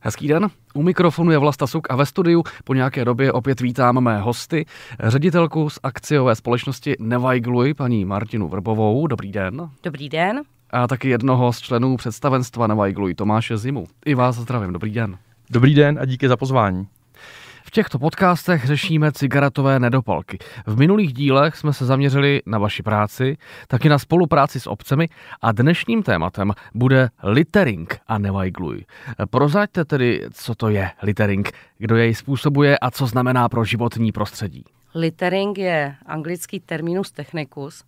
Hezký den, u mikrofonu je Vlasta Suk a ve studiu po nějaké době opět vítám mé hosty, ředitelku z akciové společnosti Nevajgluj, paní Martinu Vrbovou. Dobrý den. Dobrý den. A taky jednoho z členů představenstva Nevajgluj, Tomáše Zimu. I vás zdravím, dobrý den. Dobrý den a díky za pozvání. V těchto podcastech řešíme cigaretové nedopalky. V minulých dílech jsme se zaměřili na vaši práci, taky na spolupráci s obcemi a dnešním tématem bude littering a nevajgluj. Prozaďte tedy, co to je littering, kdo jej způsobuje a co znamená pro životní prostředí. Littering je anglický terminus technicus,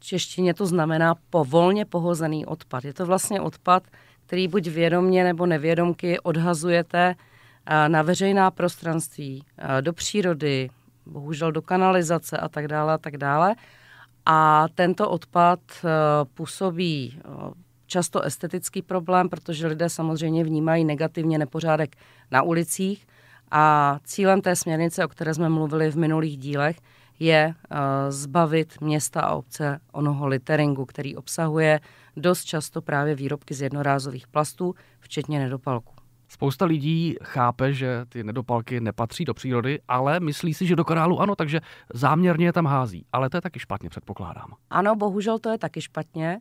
češtině to znamená povolně pohozený odpad. Je to vlastně odpad, který buď vědomně nebo nevědomky odhazujete na veřejná prostranství, do přírody, bohužel do kanalizace a tak dále a tak dále. A tento odpad e, působí e, často estetický problém, protože lidé samozřejmě vnímají negativně nepořádek na ulicích a cílem té směrnice, o které jsme mluvili v minulých dílech, je e, zbavit města a obce onoho literingu, který obsahuje dost často právě výrobky z jednorázových plastů, včetně nedopalku. Spousta lidí chápe, že ty nedopalky nepatří do přírody, ale myslí si, že do korálu ano, takže záměrně je tam hází. Ale to je taky špatně, předpokládám. Ano, bohužel to je taky špatně.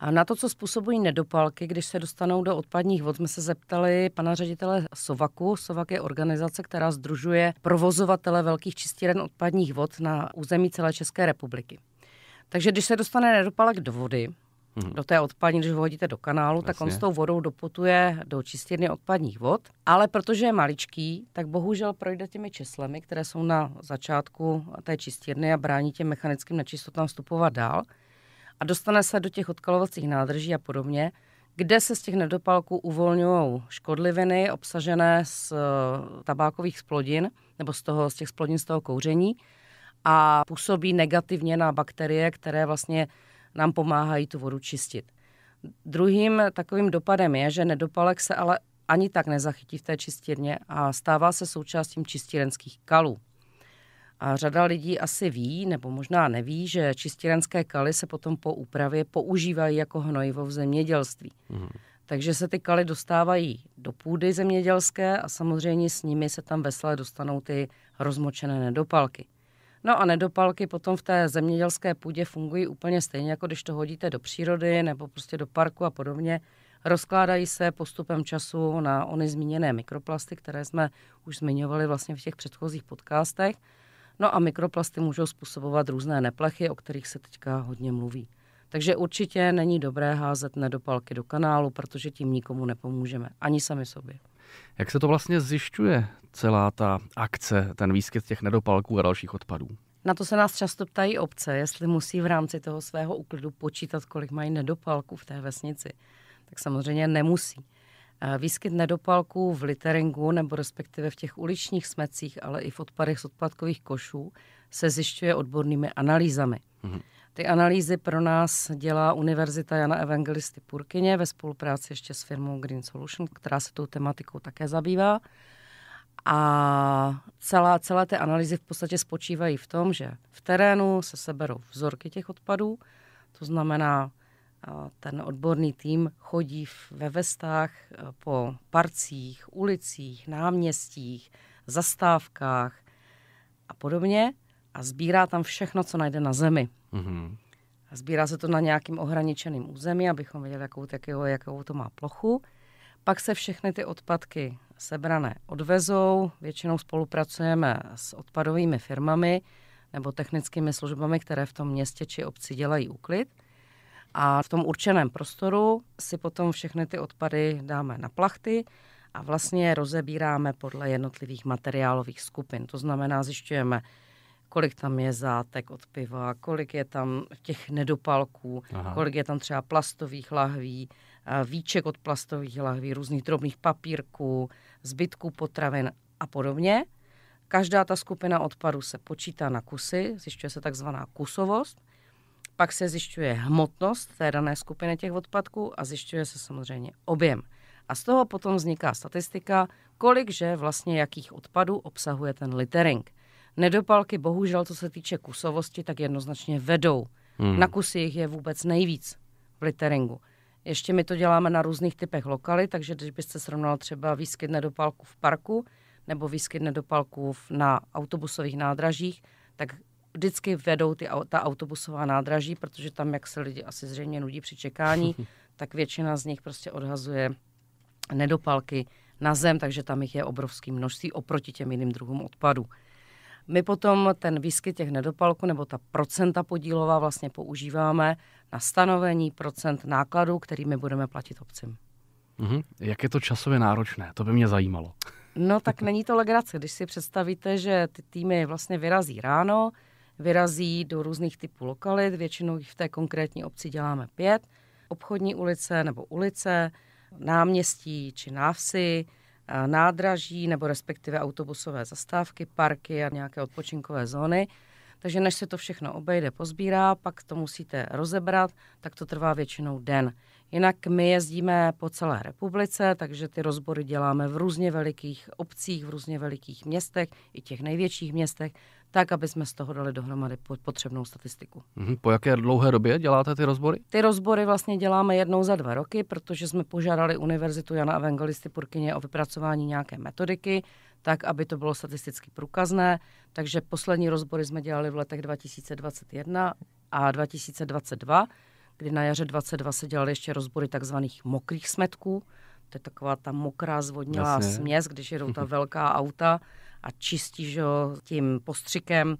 A na to, co způsobují nedopalky, když se dostanou do odpadních vod, jsme se zeptali pana ředitele Sovaku. Sovak je organizace, která združuje provozovatele velkých čistíren odpadních vod na území celé České republiky. Takže když se dostane nedopalek do vody, mm-hmm. do té odpadní, když ho hodíte do kanálu, Jasně. tak on s tou vodou doputuje do čistírny odpadních vod. Ale protože je maličký, tak bohužel projde těmi česlemi, které jsou na začátku té čistírny a brání těm mechanickým nečistotám vstupovat dál. A dostane se do těch odkalovacích nádrží a podobně, kde se z těch nedopalků uvolňují škodliviny obsažené z eh, tabákových splodin nebo z, toho, z těch splodin z toho kouření a působí negativně na bakterie, které vlastně nám pomáhají tu vodu čistit. Druhým takovým dopadem je, že nedopalek se ale ani tak nezachytí v té čistírně a stává se součástí čistírenských kalů. A řada lidí asi ví, nebo možná neví, že čistírenské kaly se potom po úpravě používají jako hnojivo v zemědělství. Mm. Takže se ty kaly dostávají do půdy zemědělské a samozřejmě s nimi se tam veselé dostanou ty rozmočené nedopalky. No a nedopalky potom v té zemědělské půdě fungují úplně stejně, jako když to hodíte do přírody nebo prostě do parku a podobně. Rozkládají se postupem času na ony zmíněné mikroplasty, které jsme už zmiňovali vlastně v těch předchozích podcastech. No a mikroplasty můžou způsobovat různé neplechy, o kterých se teďka hodně mluví. Takže určitě není dobré házet nedopalky do kanálu, protože tím nikomu nepomůžeme, ani sami sobě. Jak se to vlastně zjišťuje, celá ta akce, ten výskyt těch nedopalků a dalších odpadů? Na to se nás často ptají obce, jestli musí v rámci toho svého úklidu počítat, kolik mají nedopalků v té vesnici. Tak samozřejmě nemusí. Eh, výskyt nedopalků v literingu nebo respektive v těch uličních smecích, ale i v odpadech z odpadkových košů se zjišťuje odbornými analýzami. Mm-hmm. Ty analýzy pro nás dělá Univerzita Jana Evangelisty Purkyně ve spolupráci ještě s firmou Green Solution, která se tou tematikou také zabývá. A celá, celé ty analýzy v podstatě spočívají v tom, že v terénu se seberou vzorky těch odpadů, to znamená, ten odborný tým chodí ve vestách po parcích, ulicích, náměstích, zastávkách a podobně – a sbírá tam všechno, co najde na zemi. Mm-hmm. A sbírá se to na nějakým ohraničeným území, abychom věděli, jakou, jakého, jakou to má plochu. Pak se všechny ty odpadky sebrané odvezou. Většinou spolupracujeme s odpadovými firmami nebo technickými službami, které v tom městě či obci dělají úklid. A v tom určeném prostoru si potom všechny ty odpady dáme na plachty a vlastně je rozebíráme podle jednotlivých materiálových skupin. To znamená, zjišťujeme, kolik tam je zátek od piva, kolik je tam těch nedopalků, Aha. kolik je tam třeba plastových lahví, výček od plastových lahví, různých drobných papírků, zbytků potravin a podobně. Každá ta skupina odpadu se počítá na kusy, zjišťuje se takzvaná kusovost, pak se zjišťuje hmotnost té dané skupiny těch odpadků a zjišťuje se samozřejmě objem. A z toho potom vzniká statistika, kolik že vlastně jakých odpadů obsahuje ten littering. Nedopalky bohužel, co se týče kusovosti, tak jednoznačně vedou. Hmm. Na kusy jich je vůbec nejvíc v literingu. Ještě my to děláme na různých typech lokaly, takže když byste srovnal třeba výskyt nedopalku v parku nebo výskyt nedopalků na autobusových nádražích, tak vždycky vedou ty, ta autobusová nádraží, protože tam, jak se lidi asi zřejmě nudí při čekání, tak většina z nich prostě odhazuje nedopalky na zem, takže tam jich je obrovské množství oproti těm jiným druhům odpadu. My potom ten výskyt těch nedopalků nebo ta procenta podílová vlastně používáme na stanovení procent nákladů, kterými budeme platit obcím. Mm-hmm. Jak je to časově náročné? To by mě zajímalo. No tak není to legrace, když si představíte, že ty týmy vlastně vyrazí ráno, vyrazí do různých typů lokalit, většinou v té konkrétní obci děláme pět, obchodní ulice nebo ulice, náměstí či návsi, nádraží nebo respektive autobusové zastávky, parky a nějaké odpočinkové zóny. Takže než se to všechno obejde, pozbírá, pak to musíte rozebrat, tak to trvá většinou den. Jinak my jezdíme po celé republice, takže ty rozbory děláme v různě velikých obcích, v různě velikých městech, i těch největších městech, tak, aby jsme z toho dali dohromady potřebnou statistiku. Mhm, po jaké dlouhé době děláte ty rozbory? Ty rozbory vlastně děláme jednou za dva roky, protože jsme požádali Univerzitu Jana Evangelisty Purkyně o vypracování nějaké metodiky, tak, aby to bylo statisticky průkazné. Takže poslední rozbory jsme dělali v letech 2021 a 2022 kdy na jaře 22 se dělaly ještě rozbory takzvaných mokrých smetků. To je taková ta mokrá zvodnělá Jasně. směs, když jedou ta velká auta a čistí že, tím postřikem,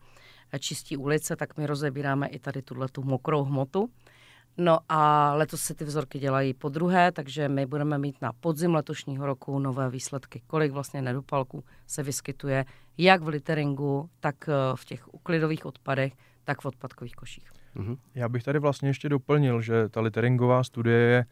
čistí ulice, tak my rozebíráme i tady tuhle tu mokrou hmotu. No a letos se ty vzorky dělají po druhé, takže my budeme mít na podzim letošního roku nové výsledky, kolik vlastně nedopalků se vyskytuje jak v literingu, tak eh, v těch uklidových odpadech, tak v odpadkových koších. Mhm. Já bych tady vlastně ještě doplnil, že ta literingová studie je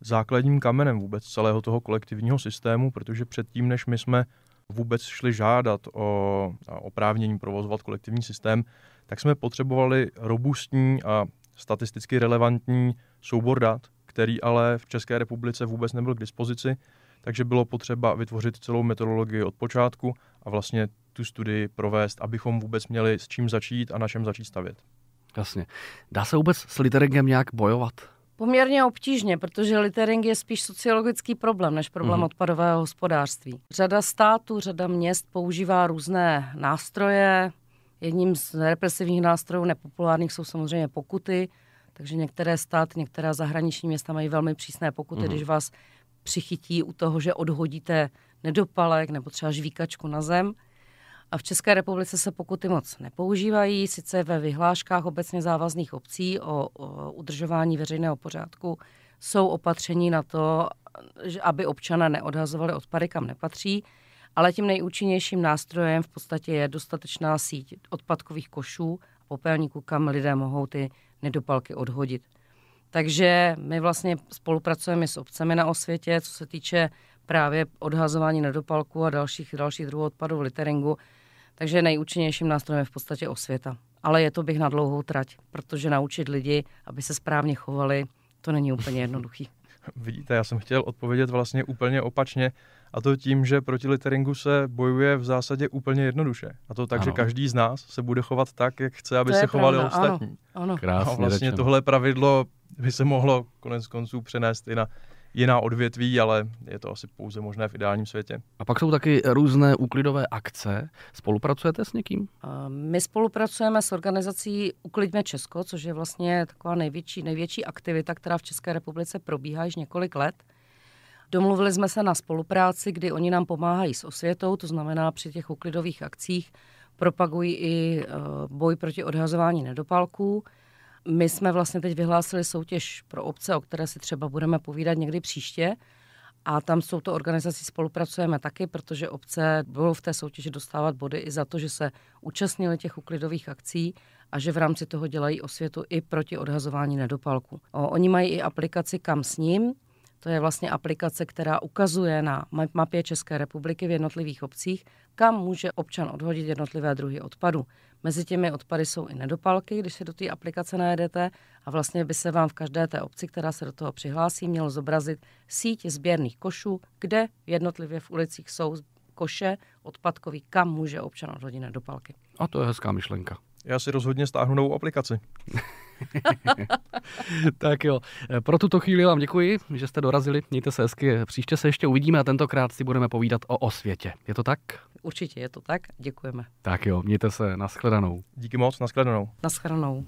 základním kamenem vůbec celého toho kolektivního systému, protože předtím, než my jsme vůbec šli žádat o oprávnění provozovat kolektivní systém, tak jsme potřebovali robustní a statisticky relevantní soubor dat, který ale v České republice vůbec nebyl k dispozici, takže bylo potřeba vytvořit celou metodologii od počátku a vlastně tu studii provést, abychom vůbec měli s čím začít a na čem začít stavět. Jasně. Dá se vůbec s litteringem nějak bojovat? Poměrně obtížně, protože littering je spíš sociologický problém než problém mm-hmm. odpadového hospodářství. Řada států, řada měst používá různé nástroje. Jedním z represivních nástrojů nepopulárních jsou samozřejmě pokuty, takže některé státy, některá zahraniční města mají velmi přísné pokuty, mm-hmm. když vás přichytí u toho, že odhodíte nedopalek nebo třeba žvíkačku na zem. A v České republice se pokuty moc nepoužívají, sice ve vyhláškách obecně závazných obcí o, o udržování veřejného pořádku jsou opatření na to, aby občana neodhazovali odpady, kam nepatří, ale tím nejúčinnějším nástrojem v podstatě je dostatečná síť odpadkových košů a popelníků, kam lidé mohou ty nedopalky odhodit. Takže my vlastně spolupracujeme s obcemi na osvětě, co se týče právě odhazování nedopalků a dalších, dalších druhů odpadů v literingu, takže nejúčinnějším nástrojem je v podstatě osvěta. Ale je to bych na dlouhou trať, protože naučit lidi, aby se správně chovali, to není úplně jednoduchý. Vidíte, já jsem chtěl odpovědět vlastně úplně opačně, a to tím, že proti litteringu se bojuje v zásadě úplně jednoduše. A to tak, ano. že každý z nás se bude chovat tak, jak chce, aby to se chovali pravda. ostatní. Ano. Ano. Krásně a vlastně řečeno. tohle pravidlo by se mohlo konec konců přenést i na jiná odvětví, ale je to asi pouze možné v ideálním světě. A pak jsou taky různé úklidové akce. Spolupracujete s někým? My spolupracujeme s organizací Uklidme Česko, což je vlastně taková největší, největší aktivita, která v České republice probíhá již několik let. Domluvili jsme se na spolupráci, kdy oni nám pomáhají s osvětou, to znamená při těch uklidových akcích propagují i eh, boj proti odhazování nedopalků. My jsme vlastně teď vyhlásili soutěž pro obce, o které si třeba budeme povídat někdy příště. A tam s touto organizací spolupracujeme taky, protože obce budou v té soutěži dostávat body i za to, že se účastnili těch uklidových akcí a že v rámci toho dělají osvětu i proti odhazování nedopalku. O, oni mají i aplikaci Kam s ním, to je vlastně aplikace, která ukazuje na mapě České republiky v jednotlivých obcích, kam může občan odhodit jednotlivé druhy odpadu. Mezi těmi odpady jsou i nedopalky, když se do té aplikace najedete a vlastně by se vám v každé té obci, která se do toho přihlásí, mělo zobrazit síť sběrných košů, kde jednotlivě v ulicích jsou koše odpadkový, kam může občan do palky. A to je hezká myšlenka. Já si rozhodně stáhnu novou aplikaci. tak jo, eh, pro tuto chvíli vám děkuji, že jste dorazili, mějte se hezky, příště se ještě uvidíme a tentokrát si budeme povídat o osvětě. Je to tak? Určitě je to tak, děkujeme. Tak jo, mějte se, nashledanou. Díky moc, nashledanou. Nashledanou.